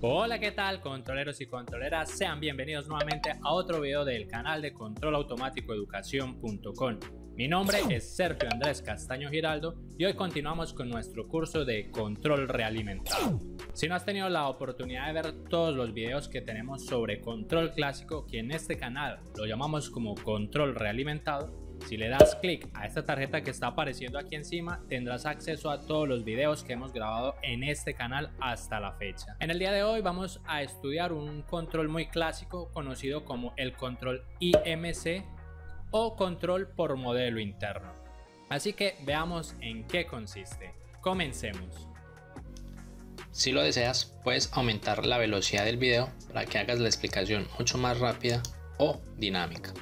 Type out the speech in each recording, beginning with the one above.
Hola, ¿qué tal controleros y controleras? Sean bienvenidos nuevamente a otro video del canal de Control Automático Educación.com. Mi nombre es Sergio Andrés Castaño Giraldo y hoy continuamos con nuestro curso de control realimentado. Si no has tenido la oportunidad de ver todos los videos que tenemos sobre control clásico, que en este canal lo llamamos como control realimentado, si le das clic a esta tarjeta que está apareciendo aquí encima, tendrás acceso a todos los videos que hemos grabado en este canal hasta la fecha. En el día de hoy vamos a estudiar un control muy clásico conocido como el control IMC o control por modelo interno. Así que veamos en qué consiste. Comencemos. Si lo deseas, puedes aumentar la velocidad del video para que hagas la explicación mucho más rápida o dinámica.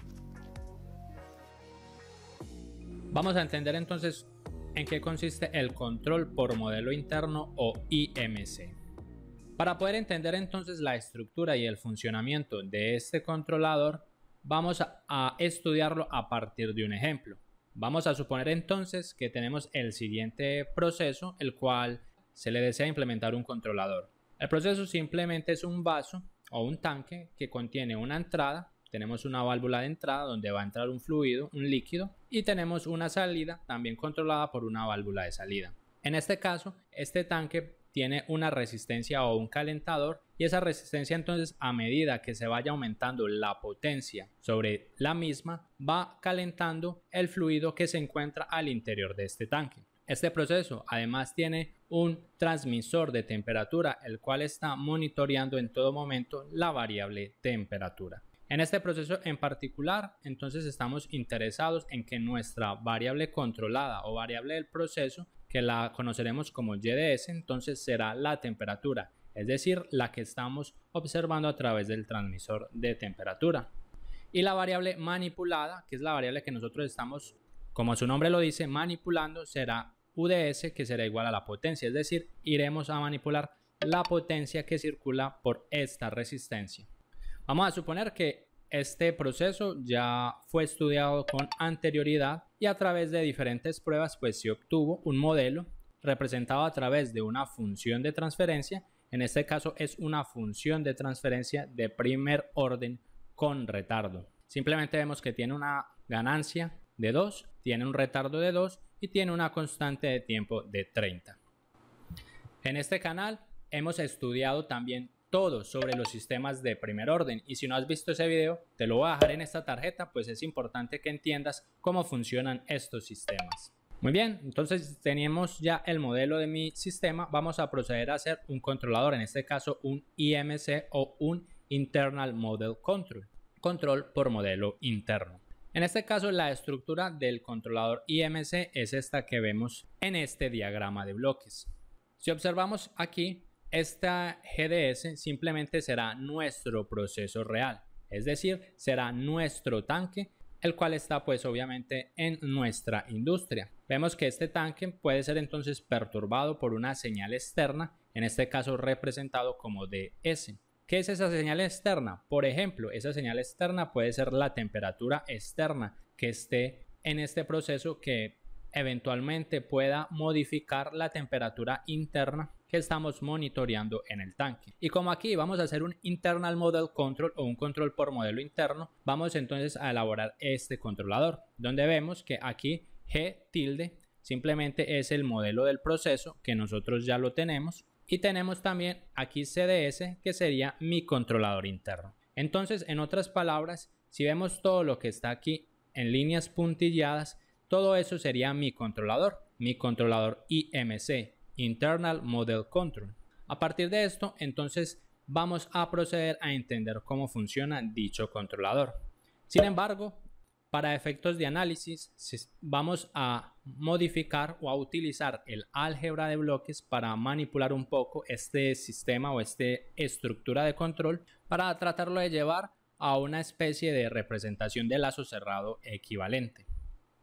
Vamos a entender entonces en qué consiste el control por modelo interno o IMC. Para poder entender entonces la estructura y el funcionamiento de este controlador, vamos a, estudiarlo a partir de un ejemplo. Vamos a suponer entonces que tenemos el siguiente proceso, el cual se le desea implementar un controlador. El proceso simplemente es un vaso o un tanque que contiene una entrada tenemos una válvula de entrada donde va a entrar un fluido, un líquido, y tenemos una salida también controlada por una válvula de salida. En este caso, este tanque tiene una resistencia o un calentador y esa resistencia entonces a medida que se vaya aumentando la potencia sobre la misma va calentando el fluido que se encuentra al interior de este tanque. Este proceso además tiene un transmisor de temperatura el cual está monitoreando en todo momento la variable temperatura. En este proceso en particular, entonces estamos interesados en que nuestra variable controlada o variable del proceso, que la conoceremos como YDS, entonces será la temperatura, es decir, la que estamos observando a través del transmisor de temperatura. Y la variable manipulada, que es la variable que nosotros estamos, como su nombre lo dice, manipulando, será UDS, que será igual a la potencia, es decir, iremos a manipular la potencia que circula por esta resistencia. Vamos a suponer que este proceso ya fue estudiado con anterioridad y a través de diferentes pruebas pues se obtuvo un modelo representado a través de una función de transferencia. En este caso es una función de transferencia de primer orden con retardo. Simplemente vemos que tiene una ganancia de 2, tiene un retardo de 2 y tiene una constante de tiempo de 30. En este canal hemos estudiado también todo sobre los sistemas de primer orden. Y si no has visto ese video, te lo voy a dejar en esta tarjeta, pues es importante que entiendas cómo funcionan estos sistemas. Muy bien, entonces tenemos ya el modelo de mi sistema. Vamos a proceder a hacer un controlador, en este caso un IMC o un Internal Model Control, control por modelo interno. En este caso, la estructura del controlador IMC es esta que vemos en este diagrama de bloques. Si observamos aquí, esta GDS simplemente será nuestro proceso real, es decir, será nuestro tanque el cual está pues obviamente en nuestra industria. Vemos que este tanque puede ser entonces perturbado por una señal externa, en este caso representado como DS. ¿Qué es esa señal externa? Por ejemplo, esa señal externa puede ser la temperatura externa que esté en este proceso que eventualmente pueda modificar la temperatura interna que estamos monitoreando en el tanque. Y como aquí vamos a hacer un internal model control o un control por modelo interno, vamos entonces a elaborar este controlador, donde vemos que aquí G tilde simplemente es el modelo del proceso que nosotros ya lo tenemos y tenemos también aquí CDS que sería mi controlador interno. Entonces, en otras palabras, si vemos todo lo que está aquí en líneas puntilladas, todo eso sería mi controlador, mi controlador IMC, Internal Model Control. A partir de esto, entonces vamos a proceder a entender cómo funciona dicho controlador. Sin embargo, para efectos de análisis, vamos a modificar o a utilizar el álgebra de bloques para manipular un poco este sistema o esta estructura de control para tratarlo de llevar a una especie de representación de lazo cerrado equivalente.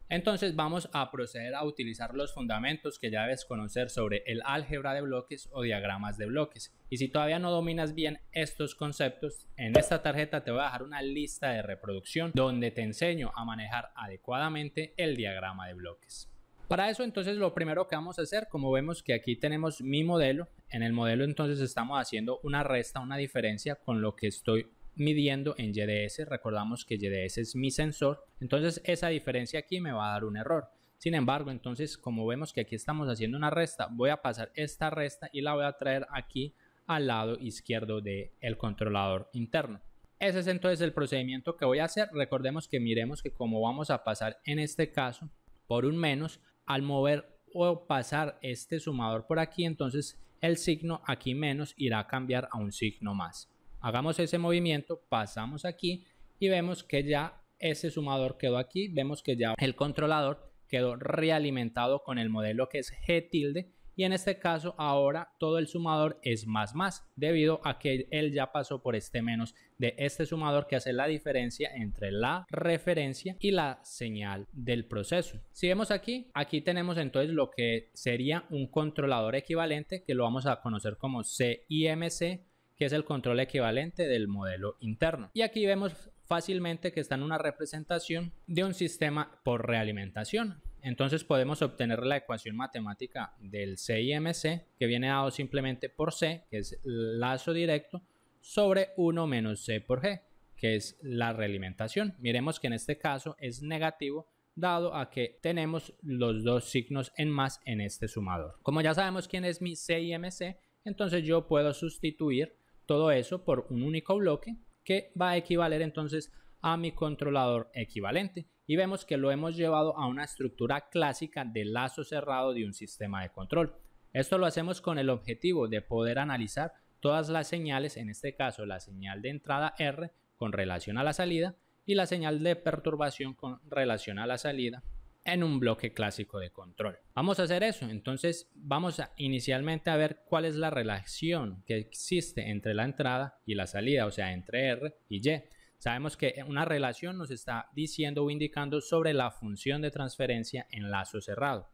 Entonces vamos a proceder a utilizar los fundamentos que ya debes conocer sobre el álgebra de bloques o diagramas de bloques. Y si todavía no dominas bien estos conceptos, en esta tarjeta te voy a dejar una lista de reproducción donde te enseño a manejar adecuadamente el diagrama de bloques. Para eso entonces lo primero que vamos a hacer, como vemos que aquí tenemos mi modelo, en el modelo entonces estamos haciendo una resta, una diferencia con lo que estoy midiendo en YDS. Recordamos que YDS es mi sensor. Entonces esa diferencia aquí me va a dar un error. Sin embargo, entonces como vemos que aquí estamos haciendo una resta, voy a pasar esta resta y la voy a traer aquí al lado izquierdo del controlador interno. Ese es entonces el procedimiento que voy a hacer. Recordemos que miremos que como vamos a pasar en este caso por un menos, al mover o pasar este sumador por aquí, entonces el signo aquí menos irá a cambiar a un signo más hagamos ese movimiento, pasamos aquí y vemos que ya ese sumador quedó aquí, vemos que ya el controlador quedó realimentado con el modelo que es G tilde y en este caso ahora todo el sumador es más más debido a que él ya pasó por este menos de este sumador que hace la diferencia entre la referencia y la señal del proceso. Si vemos aquí, aquí tenemos entonces lo que sería un controlador equivalente que lo vamos a conocer como CIMC que es el control equivalente del modelo interno. Y aquí vemos fácilmente que está en una representación de un sistema por realimentación. Entonces podemos obtener la ecuación matemática del CIMC, que viene dado simplemente por C, que es lazo directo, sobre 1 menos C por G, que es la realimentación. Miremos que en este caso es negativo, dado a que tenemos los dos signos en más en este sumador. Como ya sabemos quién es mi CIMC, entonces yo puedo sustituir todo eso por un único bloque que va a equivaler entonces a mi controlador equivalente. Y vemos que lo hemos llevado a una estructura clásica de lazo cerrado de un sistema de control. Esto lo hacemos con el objetivo de poder analizar todas las señales, en este caso la señal de entrada R con relación a la salida y la señal de perturbación con relación a la salida en un bloque clásico de control. Vamos a hacer eso, entonces vamos a inicialmente a ver cuál es la relación que existe entre la entrada y la salida, o sea, entre R y Y. Sabemos que una relación nos está diciendo o indicando sobre la función de transferencia en lazo cerrado.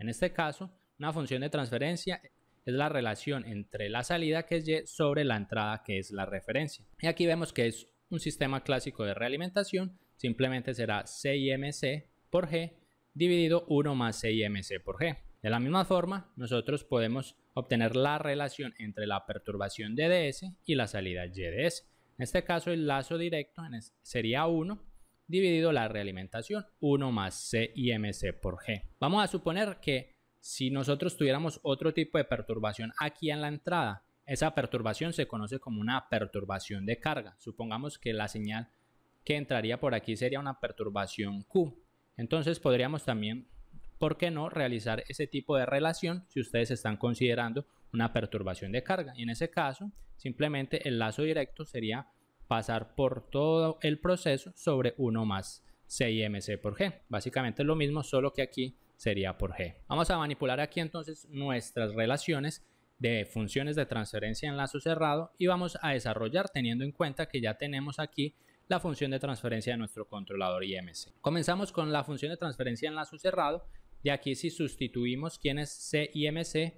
En este caso, una función de transferencia es la relación entre la salida que es Y sobre la entrada que es la referencia. Y aquí vemos que es un sistema clásico de realimentación, simplemente será CIMC por G dividido 1 más y MC por G. De la misma forma, nosotros podemos obtener la relación entre la perturbación DDS y la salida YDS. En este caso, el lazo directo sería 1 dividido la realimentación, 1 más C y MC por G. Vamos a suponer que si nosotros tuviéramos otro tipo de perturbación aquí en la entrada, esa perturbación se conoce como una perturbación de carga. Supongamos que la señal que entraría por aquí sería una perturbación Q. Entonces podríamos también, ¿por qué no?, realizar ese tipo de relación si ustedes están considerando una perturbación de carga. Y en ese caso, simplemente el lazo directo sería pasar por todo el proceso sobre 1 más CIMC por G. Básicamente es lo mismo, solo que aquí sería por G. Vamos a manipular aquí entonces nuestras relaciones de funciones de transferencia en lazo cerrado y vamos a desarrollar teniendo en cuenta que ya tenemos aquí la función de transferencia de nuestro controlador IMC. Comenzamos con la función de transferencia en lazo cerrado. De aquí si sustituimos quién es CIMC,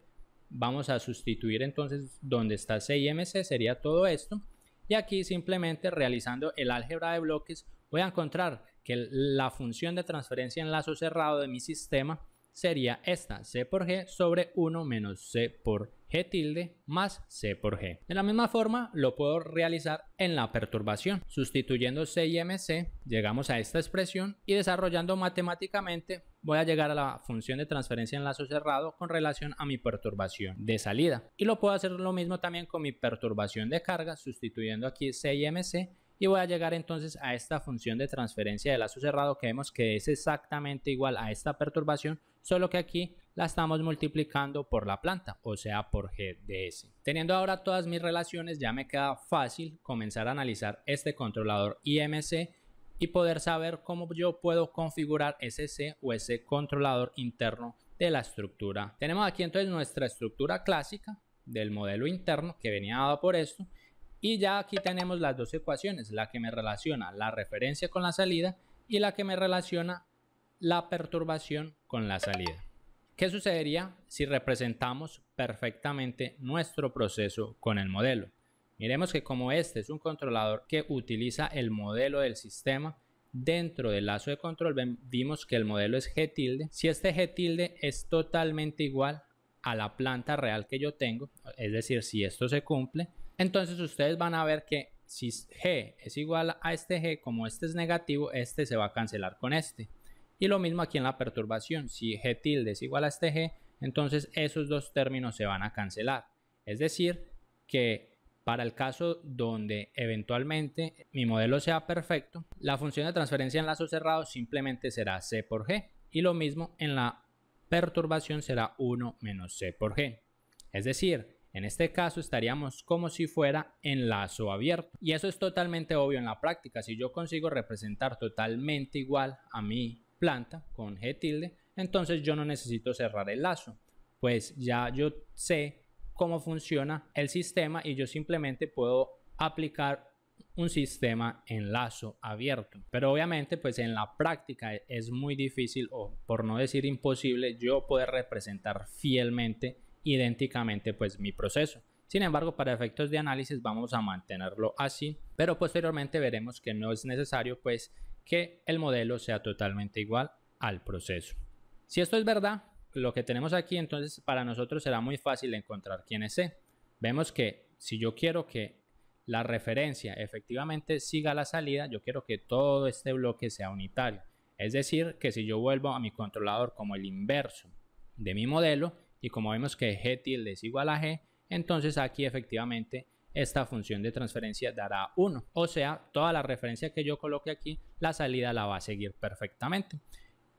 vamos a sustituir entonces donde está CIMC, sería todo esto. Y aquí simplemente realizando el álgebra de bloques voy a encontrar que la función de transferencia en lazo cerrado de mi sistema sería esta c por g sobre 1 menos c por g tilde más c por g. De la misma forma lo puedo realizar en la perturbación. Sustituyendo c y mc llegamos a esta expresión y desarrollando matemáticamente voy a llegar a la función de transferencia en lazo cerrado con relación a mi perturbación de salida. Y lo puedo hacer lo mismo también con mi perturbación de carga sustituyendo aquí c y mc y voy a llegar entonces a esta función de transferencia de lazo cerrado que vemos que es exactamente igual a esta perturbación solo que aquí la estamos multiplicando por la planta, o sea, por gds. Teniendo ahora todas mis relaciones, ya me queda fácil comenzar a analizar este controlador IMC y poder saber cómo yo puedo configurar ese C o ese controlador interno de la estructura. Tenemos aquí entonces nuestra estructura clásica del modelo interno que venía dado por esto y ya aquí tenemos las dos ecuaciones, la que me relaciona la referencia con la salida y la que me relaciona la perturbación con la salida. ¿Qué sucedería si representamos perfectamente nuestro proceso con el modelo? Miremos que como este es un controlador que utiliza el modelo del sistema, dentro del lazo de control vimos que el modelo es G tilde. Si este G tilde es totalmente igual a la planta real que yo tengo, es decir, si esto se cumple, entonces ustedes van a ver que si G es igual a este G, como este es negativo, este se va a cancelar con este. Y lo mismo aquí en la perturbación, si g tilde es igual a este g, entonces esos dos términos se van a cancelar. Es decir, que para el caso donde eventualmente mi modelo sea perfecto, la función de transferencia en lazo cerrado simplemente será c por g. Y lo mismo en la perturbación será 1 menos c por g. Es decir, en este caso estaríamos como si fuera en lazo abierto. Y eso es totalmente obvio en la práctica. Si yo consigo representar totalmente igual a mi planta con G tilde, entonces yo no necesito cerrar el lazo, pues ya yo sé cómo funciona el sistema y yo simplemente puedo aplicar un sistema en lazo abierto. Pero obviamente pues en la práctica es muy difícil o por no decir imposible yo poder representar fielmente, idénticamente pues mi proceso. Sin embargo, para efectos de análisis vamos a mantenerlo así, pero posteriormente veremos que no es necesario pues que el modelo sea totalmente igual al proceso. Si esto es verdad, lo que tenemos aquí entonces para nosotros será muy fácil encontrar quién es C. E. Vemos que si yo quiero que la referencia efectivamente siga la salida, yo quiero que todo este bloque sea unitario. Es decir, que si yo vuelvo a mi controlador como el inverso de mi modelo y como vemos que g tilde es igual a g, entonces aquí efectivamente esta función de transferencia dará 1. O sea, toda la referencia que yo coloque aquí, la salida la va a seguir perfectamente.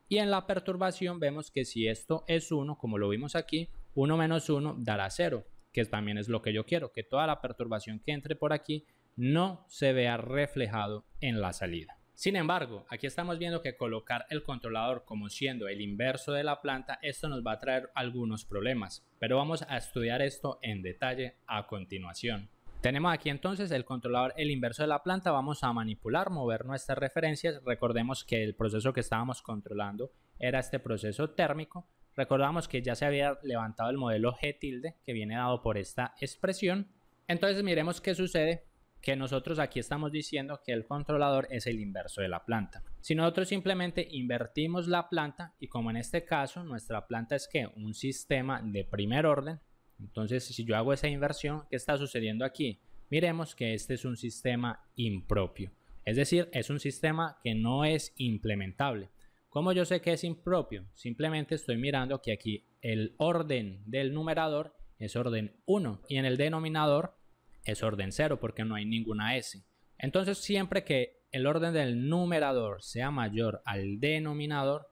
Y en la perturbación vemos que si esto es 1, como lo vimos aquí, 1 menos 1 dará 0, que también es lo que yo quiero, que toda la perturbación que entre por aquí no se vea reflejado en la salida. Sin embargo, aquí estamos viendo que colocar el controlador como siendo el inverso de la planta, esto nos va a traer algunos problemas, pero vamos a estudiar esto en detalle a continuación. Tenemos aquí entonces el controlador, el inverso de la planta, vamos a manipular, mover nuestras referencias, recordemos que el proceso que estábamos controlando era este proceso térmico, recordamos que ya se había levantado el modelo G tilde que viene dado por esta expresión, entonces miremos qué sucede que nosotros aquí estamos diciendo que el controlador es el inverso de la planta. Si nosotros simplemente invertimos la planta y como en este caso nuestra planta es que un sistema de primer orden, entonces, si yo hago esa inversión, ¿qué está sucediendo aquí? Miremos que este es un sistema impropio. Es decir, es un sistema que no es implementable. ¿Cómo yo sé que es impropio? Simplemente estoy mirando que aquí el orden del numerador es orden 1 y en el denominador es orden 0 porque no hay ninguna S. Entonces, siempre que el orden del numerador sea mayor al denominador,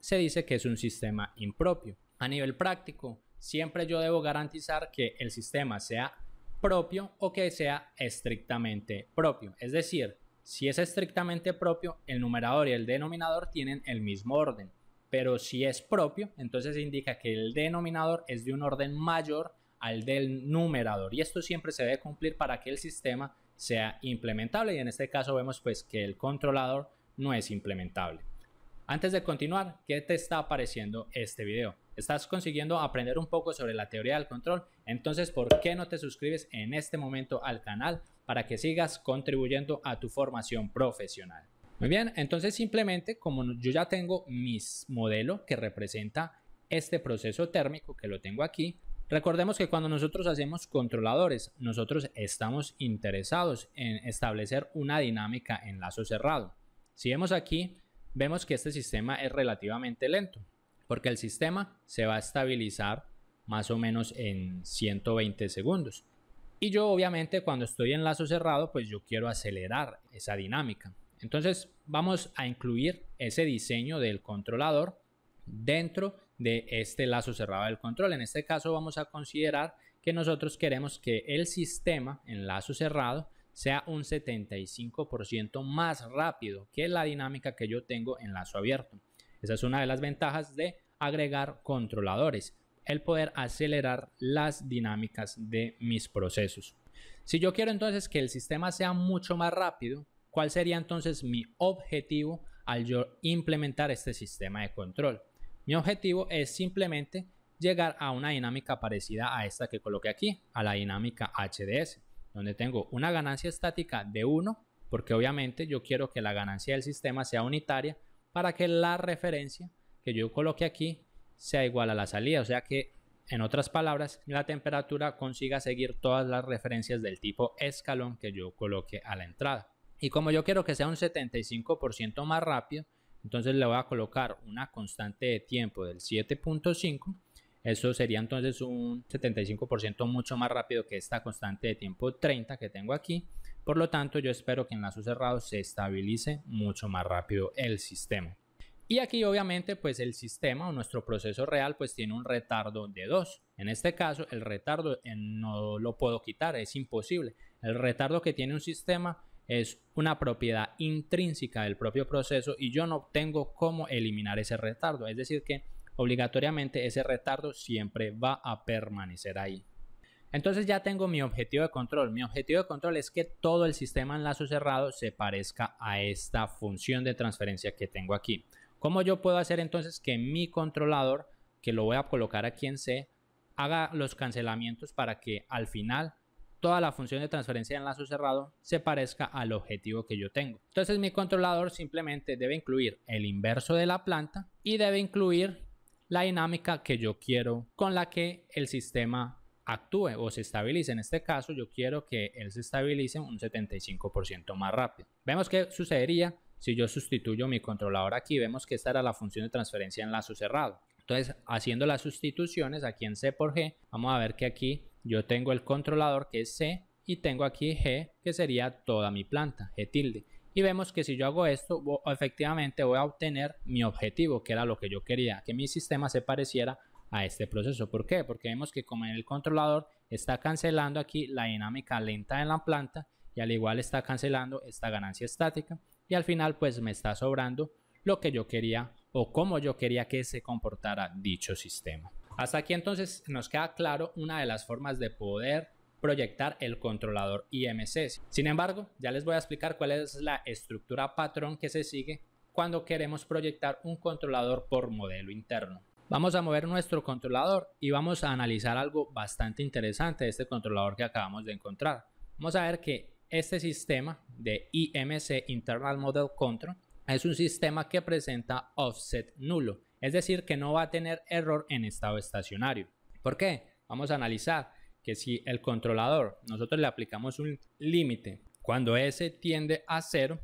se dice que es un sistema impropio. A nivel práctico, siempre yo debo garantizar que el sistema sea propio o que sea estrictamente propio. Es decir, si es estrictamente propio, el numerador y el denominador tienen el mismo orden. Pero si es propio, entonces indica que el denominador es de un orden mayor al del numerador. Y esto siempre se debe cumplir para que el sistema sea implementable. Y en este caso vemos pues que el controlador no es implementable. Antes de continuar, ¿qué te está pareciendo este video? ¿Estás consiguiendo aprender un poco sobre la teoría del control? Entonces, ¿por qué no te suscribes en este momento al canal para que sigas contribuyendo a tu formación profesional? Muy bien, entonces simplemente como yo ya tengo mi modelo que representa este proceso térmico que lo tengo aquí, recordemos que cuando nosotros hacemos controladores, nosotros estamos interesados en establecer una dinámica en lazo cerrado. Si vemos aquí, vemos que este sistema es relativamente lento, porque el sistema se va a estabilizar más o menos en 120 segundos. Y yo obviamente cuando estoy en lazo cerrado, pues yo quiero acelerar esa dinámica. Entonces vamos a incluir ese diseño del controlador dentro de este lazo cerrado del control. En este caso vamos a considerar que nosotros queremos que el sistema en lazo cerrado sea un 75% más rápido que la dinámica que yo tengo en lazo abierto. Esa es una de las ventajas de agregar controladores, el poder acelerar las dinámicas de mis procesos. Si yo quiero entonces que el sistema sea mucho más rápido, ¿cuál sería entonces mi objetivo al yo implementar este sistema de control? Mi objetivo es simplemente llegar a una dinámica parecida a esta que coloqué aquí, a la dinámica HDS donde tengo una ganancia estática de 1, porque obviamente yo quiero que la ganancia del sistema sea unitaria para que la referencia que yo coloque aquí sea igual a la salida, o sea que en otras palabras, la temperatura consiga seguir todas las referencias del tipo escalón que yo coloque a la entrada. Y como yo quiero que sea un 75% más rápido, entonces le voy a colocar una constante de tiempo del 7.5 eso sería entonces un 75% mucho más rápido que esta constante de tiempo 30 que tengo aquí. Por lo tanto, yo espero que en lazos cerrados se estabilice mucho más rápido el sistema. Y aquí obviamente pues el sistema o nuestro proceso real pues tiene un retardo de 2. En este caso el retardo eh, no lo puedo quitar, es imposible. El retardo que tiene un sistema es una propiedad intrínseca del propio proceso y yo no tengo cómo eliminar ese retardo. Es decir que obligatoriamente ese retardo siempre va a permanecer ahí. Entonces ya tengo mi objetivo de control. Mi objetivo de control es que todo el sistema en lazo cerrado se parezca a esta función de transferencia que tengo aquí. ¿Cómo yo puedo hacer entonces que mi controlador, que lo voy a colocar aquí en C, haga los cancelamientos para que al final toda la función de transferencia en lazo cerrado se parezca al objetivo que yo tengo. Entonces mi controlador simplemente debe incluir el inverso de la planta y debe incluir la dinámica que yo quiero con la que el sistema actúe o se estabilice. En este caso, yo quiero que él se estabilice un 75% más rápido. Vemos qué sucedería si yo sustituyo mi controlador aquí. Vemos que esta era la función de transferencia en lazo cerrado. Entonces, haciendo las sustituciones aquí en C por G, vamos a ver que aquí yo tengo el controlador que es C y tengo aquí G, que sería toda mi planta, G tilde y vemos que si yo hago esto, efectivamente voy a obtener mi objetivo, que era lo que yo quería, que mi sistema se pareciera a este proceso. ¿Por qué? Porque vemos que como en el controlador está cancelando aquí la dinámica lenta en la planta y al igual está cancelando esta ganancia estática y al final pues me está sobrando lo que yo quería o cómo yo quería que se comportara dicho sistema. Hasta aquí entonces nos queda claro una de las formas de poder proyectar el controlador IMC. Sin embargo, ya les voy a explicar cuál es la estructura patrón que se sigue cuando queremos proyectar un controlador por modelo interno. Vamos a mover nuestro controlador y vamos a analizar algo bastante interesante de este controlador que acabamos de encontrar. Vamos a ver que este sistema de IMC Internal Model Control es un sistema que presenta offset nulo, es decir, que no va a tener error en estado estacionario. ¿Por qué? Vamos a analizar que si el controlador nosotros le aplicamos un límite cuando S tiende a cero,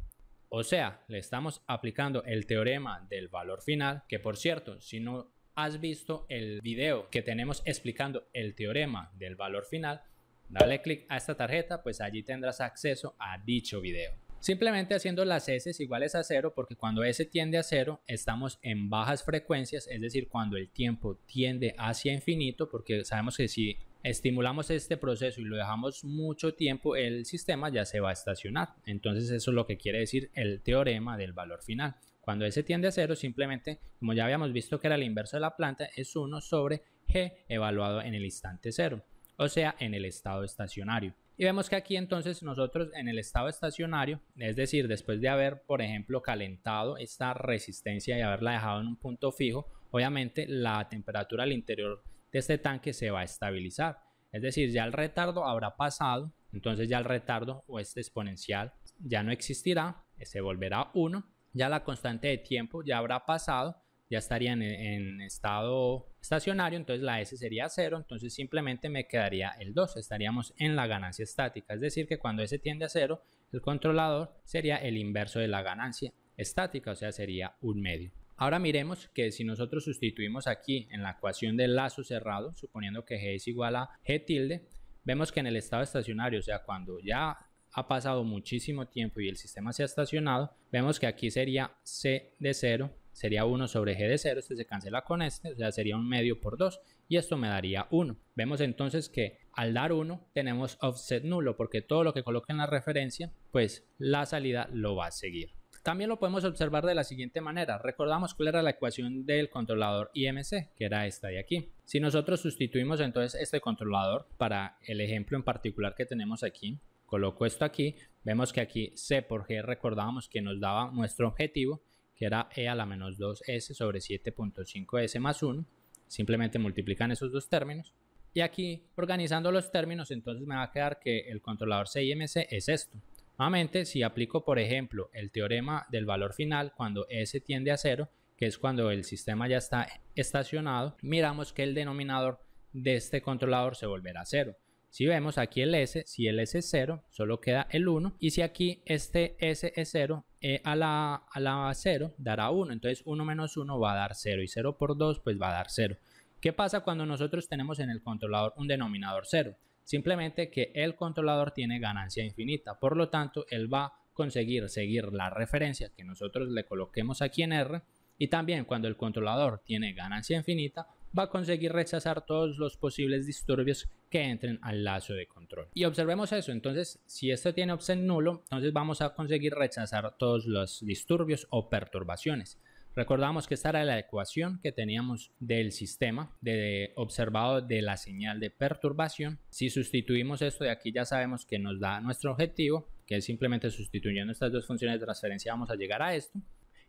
o sea, le estamos aplicando el teorema del valor final, que por cierto, si no has visto el video que tenemos explicando el teorema del valor final, dale clic a esta tarjeta, pues allí tendrás acceso a dicho video. Simplemente haciendo las S iguales a cero, porque cuando S tiende a cero, estamos en bajas frecuencias, es decir, cuando el tiempo tiende hacia infinito, porque sabemos que si estimulamos este proceso y lo dejamos mucho tiempo, el sistema ya se va a estacionar. Entonces eso es lo que quiere decir el teorema del valor final. Cuando ese tiende a cero, simplemente, como ya habíamos visto que era el inverso de la planta, es 1 sobre g evaluado en el instante cero, o sea, en el estado estacionario. Y vemos que aquí entonces nosotros en el estado estacionario, es decir, después de haber, por ejemplo, calentado esta resistencia y haberla dejado en un punto fijo, obviamente la temperatura al interior de este tanque se va a estabilizar. Es decir, ya el retardo habrá pasado, entonces ya el retardo o este exponencial ya no existirá, se volverá 1, ya la constante de tiempo ya habrá pasado, ya estaría en, estado estacionario, entonces la S sería 0, entonces simplemente me quedaría el 2, estaríamos en la ganancia estática, es decir que cuando S tiende a 0, el controlador sería el inverso de la ganancia estática, o sea sería un medio. Ahora miremos que si nosotros sustituimos aquí en la ecuación del lazo cerrado, suponiendo que g es igual a g tilde, vemos que en el estado estacionario, o sea, cuando ya ha pasado muchísimo tiempo y el sistema se ha estacionado, vemos que aquí sería c de 0, sería 1 sobre g de 0, este se cancela con este, o sea, sería un medio por 2 y esto me daría 1. Vemos entonces que al dar 1 tenemos offset nulo porque todo lo que coloque en la referencia, pues la salida lo va a seguir. También lo podemos observar de la siguiente manera. Recordamos cuál era la ecuación del controlador IMC, que era esta de aquí. Si nosotros sustituimos entonces este controlador para el ejemplo en particular que tenemos aquí, coloco esto aquí, vemos que aquí C por G recordamos que nos daba nuestro objetivo, que era E a la menos 2S sobre 7.5S más 1. Simplemente multiplican esos dos términos. Y aquí, organizando los términos, entonces me va a quedar que el controlador CIMC es esto. Nuevamente, si aplico, por ejemplo, el teorema del valor final cuando S tiende a 0 que es cuando el sistema ya está estacionado, miramos que el denominador de este controlador se volverá a cero. Si vemos aquí el S, si el S es 0, solo queda el 1. Y si aquí este S es 0, e a, la, a la 0 dará 1. Entonces 1 menos 1 va a dar 0 y 0 por 2 pues va a dar 0. ¿Qué pasa cuando nosotros tenemos en el controlador un denominador 0? Simplemente que el controlador tiene ganancia infinita, por lo tanto, él va a conseguir seguir la referencia que nosotros le coloquemos aquí en R y también cuando el controlador tiene ganancia infinita, va a conseguir rechazar todos los posibles disturbios que entren al lazo de control. Y observemos eso, entonces si esto tiene offset nulo, entonces vamos a conseguir rechazar todos los disturbios o perturbaciones. Recordamos que esta era la ecuación que teníamos del sistema de observado de la señal de perturbación. Si sustituimos esto de aquí ya sabemos que nos da nuestro objetivo, que es simplemente sustituyendo estas dos funciones de transferencia vamos a llegar a esto.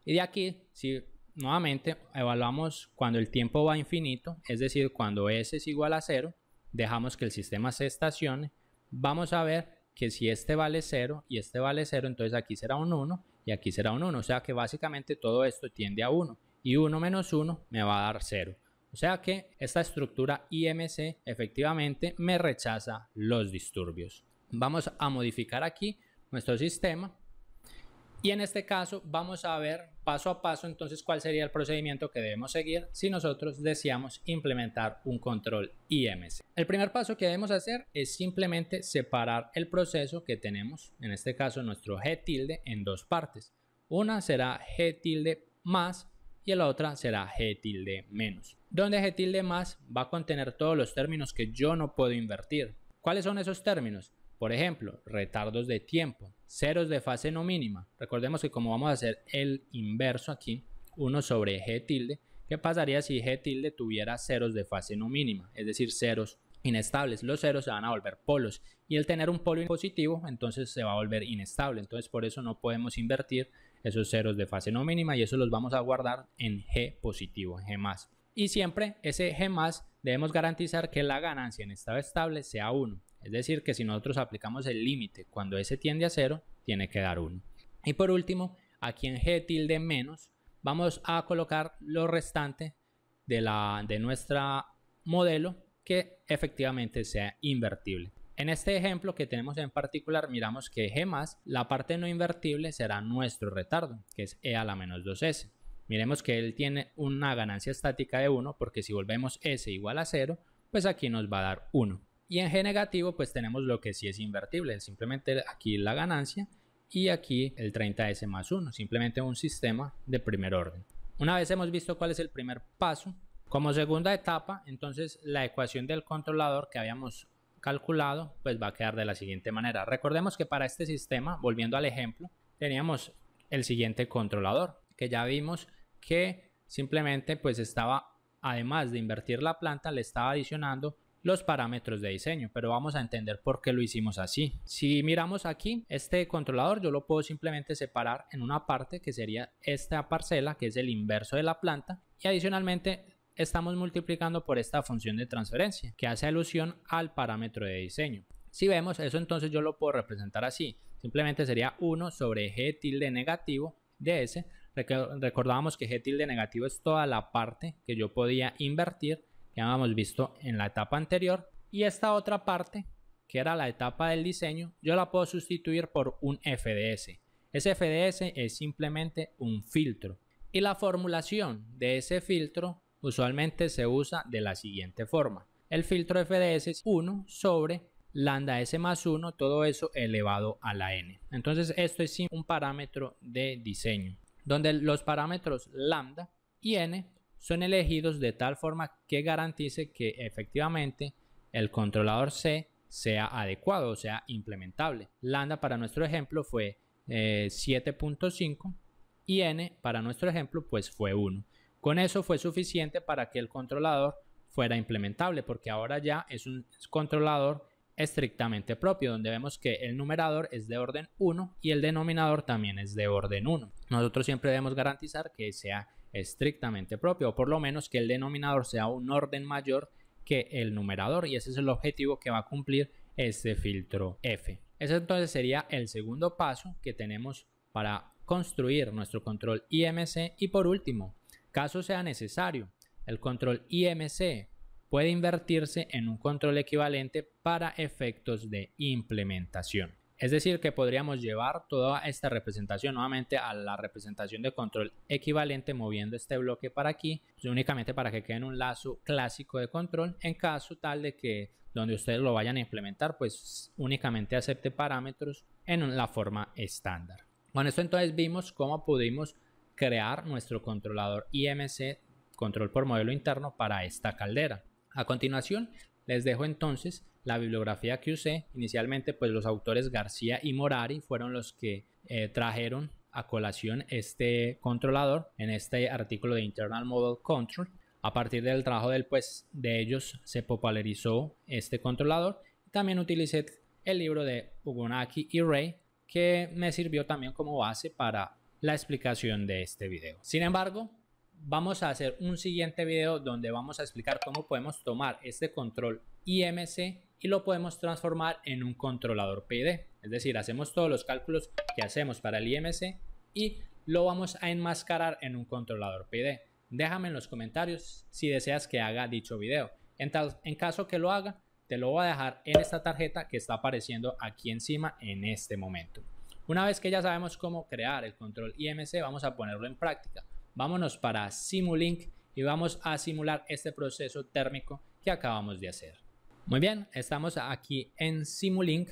Y de aquí, si nuevamente evaluamos cuando el tiempo va infinito, es decir, cuando s es igual a 0 dejamos que el sistema se estacione, vamos a ver que si este vale 0 y este vale 0, entonces aquí será un 1 y aquí será un 1. O sea que básicamente todo esto tiende a 1 y 1 menos 1 me va a dar 0. O sea que esta estructura IMC efectivamente me rechaza los disturbios. Vamos a modificar aquí nuestro sistema y en este caso vamos a ver paso a paso entonces cuál sería el procedimiento que debemos seguir si nosotros deseamos implementar un control IMC. El primer paso que debemos hacer es simplemente separar el proceso que tenemos, en este caso nuestro G tilde, en dos partes. Una será G tilde más y la otra será G tilde menos, donde G tilde más va a contener todos los términos que yo no puedo invertir. ¿Cuáles son esos términos? Por ejemplo, retardos de tiempo, ceros de fase no mínima. Recordemos que como vamos a hacer el inverso aquí, 1 sobre g tilde, ¿qué pasaría si g tilde tuviera ceros de fase no mínima? Es decir, ceros inestables. Los ceros se van a volver polos y el tener un polo positivo entonces se va a volver inestable. Entonces por eso no podemos invertir esos ceros de fase no mínima y eso los vamos a guardar en g positivo, g más. Y siempre ese g más debemos garantizar que la ganancia en estado estable sea 1. Es decir, que si nosotros aplicamos el límite cuando ese tiende a 0 tiene que dar 1. Y por último, aquí en g tilde menos, vamos a colocar lo restante de, la, de nuestra modelo que efectivamente sea invertible. En este ejemplo que tenemos en particular, miramos que g más, la parte no invertible será nuestro retardo, que es e a la menos 2s. Miremos que él tiene una ganancia estática de 1, porque si volvemos s igual a 0, pues aquí nos va a dar 1. Y en G negativo, pues tenemos lo que sí es invertible, simplemente aquí la ganancia y aquí el 30S más 1, simplemente un sistema de primer orden. Una vez hemos visto cuál es el primer paso, como segunda etapa, entonces la ecuación del controlador que habíamos calculado, pues va a quedar de la siguiente manera. Recordemos que para este sistema, volviendo al ejemplo, teníamos el siguiente controlador, que ya vimos que simplemente pues estaba, además de invertir la planta, le estaba adicionando los parámetros de diseño, pero vamos a entender por qué lo hicimos así. Si miramos aquí, este controlador yo lo puedo simplemente separar en una parte que sería esta parcela, que es el inverso de la planta, y adicionalmente estamos multiplicando por esta función de transferencia, que hace alusión al parámetro de diseño. Si vemos eso, entonces yo lo puedo representar así. Simplemente sería 1 sobre g tilde negativo de S. Recordábamos que g tilde negativo es toda la parte que yo podía invertir que habíamos visto en la etapa anterior. Y esta otra parte, que era la etapa del diseño, yo la puedo sustituir por un FDS. Ese FDS es simplemente un filtro. Y la formulación de ese filtro usualmente se usa de la siguiente forma. El filtro FDS es 1 sobre lambda S más 1, todo eso elevado a la N. Entonces esto es un parámetro de diseño, donde los parámetros lambda y N son elegidos de tal forma que garantice que efectivamente el controlador C sea adecuado, o sea, implementable. Lambda para nuestro ejemplo fue 7.5 eh, y n para nuestro ejemplo pues fue 1. Con eso fue suficiente para que el controlador fuera implementable porque ahora ya es un controlador estrictamente propio, donde vemos que el numerador es de orden 1 y el denominador también es de orden 1. Nosotros siempre debemos garantizar que sea estrictamente propio, o por lo menos que el denominador sea un orden mayor que el numerador, y ese es el objetivo que va a cumplir este filtro F. Ese entonces sería el segundo paso que tenemos para construir nuestro control IMC y por último, caso sea necesario, el control IMC puede invertirse en un control equivalente para efectos de implementación. Es decir, que podríamos llevar toda esta representación nuevamente a la representación de control equivalente moviendo este bloque para aquí, pues, únicamente para que quede en un lazo clásico de control en caso tal de que donde ustedes lo vayan a implementar, pues únicamente acepte parámetros en la forma estándar. Con esto entonces vimos cómo pudimos crear nuestro controlador IMC, control por modelo interno, para esta caldera. A continuación, les dejo entonces la bibliografía que usé, inicialmente pues los autores García y Morari fueron los que eh, trajeron a colación este controlador en este artículo de Internal Model Control. A partir del trabajo del, pues, de ellos se popularizó este controlador. También utilicé el libro de Ugonaki y Ray que me sirvió también como base para la explicación de este video. Sin embargo, vamos a hacer un siguiente video donde vamos a explicar cómo podemos tomar este control IMC y lo podemos transformar en un controlador PD. Es decir, hacemos todos los cálculos que hacemos para el IMC y lo vamos a enmascarar en un controlador PD. Déjame en los comentarios si deseas que haga dicho video. En, en caso que lo haga, te lo voy a dejar en esta tarjeta que está apareciendo aquí encima en este momento. Una vez que ya sabemos cómo crear el control IMC, vamos a ponerlo en práctica. Vámonos para Simulink y vamos a simular este proceso térmico que acabamos de hacer. Muy bien, estamos aquí en Simulink,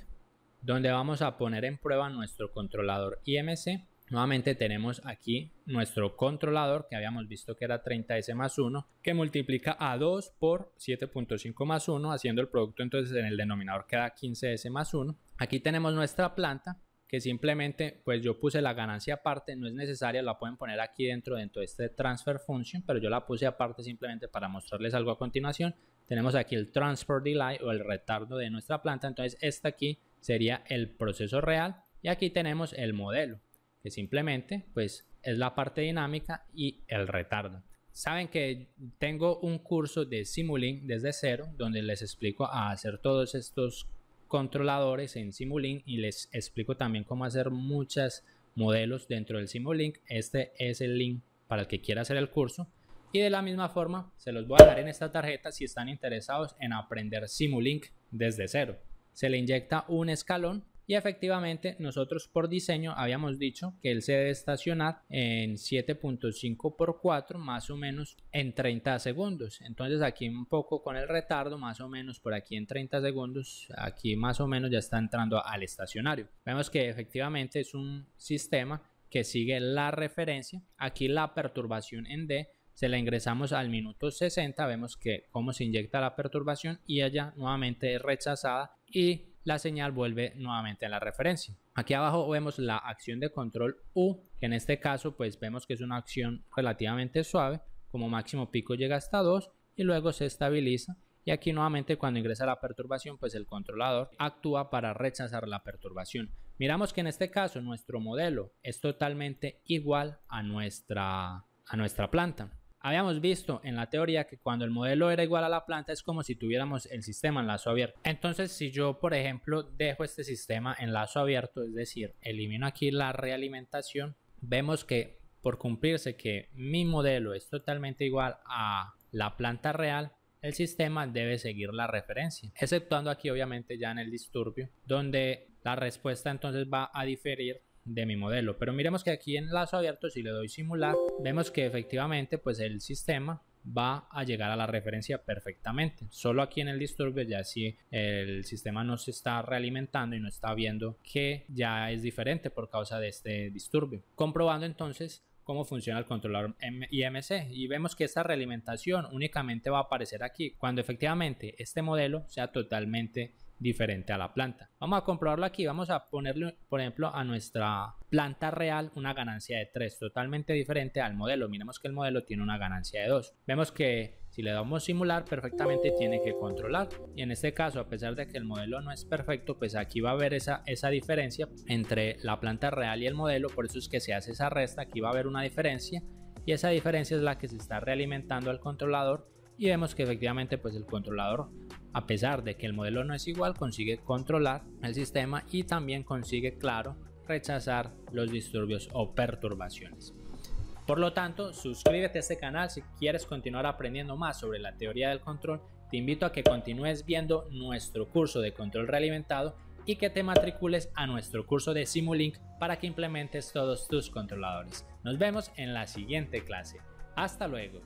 donde vamos a poner en prueba nuestro controlador IMC. Nuevamente tenemos aquí nuestro controlador que habíamos visto que era 30S más 1, que multiplica a 2 por 7.5 más 1, haciendo el producto entonces en el denominador queda 15S más 1. Aquí tenemos nuestra planta, que simplemente pues yo puse la ganancia aparte, no es necesaria, la pueden poner aquí dentro, dentro de este transfer function, pero yo la puse aparte simplemente para mostrarles algo a continuación tenemos aquí el transport delay o el retardo de nuestra planta. Entonces, esta aquí sería el proceso real y aquí tenemos el modelo, que simplemente pues es la parte dinámica y el retardo. Saben que tengo un curso de Simulink desde cero donde les explico a hacer todos estos controladores en Simulink y les explico también cómo hacer muchos modelos dentro del Simulink. Este es el link para el que quiera hacer el curso. Y de la misma forma, se los voy a dejar en esta tarjeta si están interesados en aprender Simulink desde cero. Se le inyecta un escalón y efectivamente nosotros por diseño habíamos dicho que él se debe estacionar en 7.5 por 4 más o menos en 30 segundos. Entonces aquí un poco con el retardo, más o menos por aquí en 30 segundos, aquí más o menos ya está entrando al estacionario. Vemos que efectivamente es un sistema que sigue la referencia. Aquí la perturbación en D se la ingresamos al minuto 60, vemos que cómo se inyecta la perturbación y ella nuevamente es rechazada y la señal vuelve nuevamente a la referencia. Aquí abajo vemos la acción de control U, que en este caso pues vemos que es una acción relativamente suave, como máximo pico llega hasta 2 y luego se estabiliza y aquí nuevamente cuando ingresa la perturbación pues el controlador actúa para rechazar la perturbación miramos que en este caso nuestro modelo es totalmente igual a nuestra a nuestra planta Habíamos visto en la teoría que cuando el modelo era igual a la planta es como si tuviéramos el sistema en lazo abierto. Entonces si yo por ejemplo dejo este sistema en lazo abierto, es decir, elimino aquí la realimentación, vemos que por cumplirse que mi modelo es totalmente igual a la planta real, el sistema debe seguir la referencia, exceptuando aquí obviamente ya en el disturbio, donde la respuesta entonces va a diferir de mi modelo. Pero miremos que aquí en lazo abierto, si le doy simular, vemos que efectivamente pues el sistema va a llegar a la referencia perfectamente. Solo aquí en el disturbio ya si el sistema no se está realimentando y no está viendo que ya es diferente por causa de este disturbio. Comprobando entonces cómo funciona el controlador IMC y vemos que esta realimentación únicamente va a aparecer aquí cuando efectivamente este modelo sea totalmente diferente a la planta. Vamos a comprobarlo aquí, vamos a ponerle, por ejemplo, a nuestra planta real una ganancia de 3, totalmente diferente al modelo. Miremos que el modelo tiene una ganancia de 2. Vemos que si le damos simular, perfectamente tiene que controlar. Y en este caso, a pesar de que el modelo no es perfecto, pues aquí va a haber esa, esa diferencia entre la planta real y el modelo. Por eso es que se hace esa resta, aquí va a haber una diferencia. Y esa diferencia es la que se está realimentando al controlador y vemos que efectivamente pues el controlador a pesar de que el modelo no es igual, consigue controlar el sistema y también consigue, claro, rechazar los disturbios o perturbaciones. Por lo tanto, suscríbete a este canal si quieres continuar aprendiendo más sobre la teoría del control. Te invito a que continúes viendo nuestro curso de control realimentado y que te matricules a nuestro curso de Simulink para que implementes todos tus controladores. Nos vemos en la siguiente clase. Hasta luego.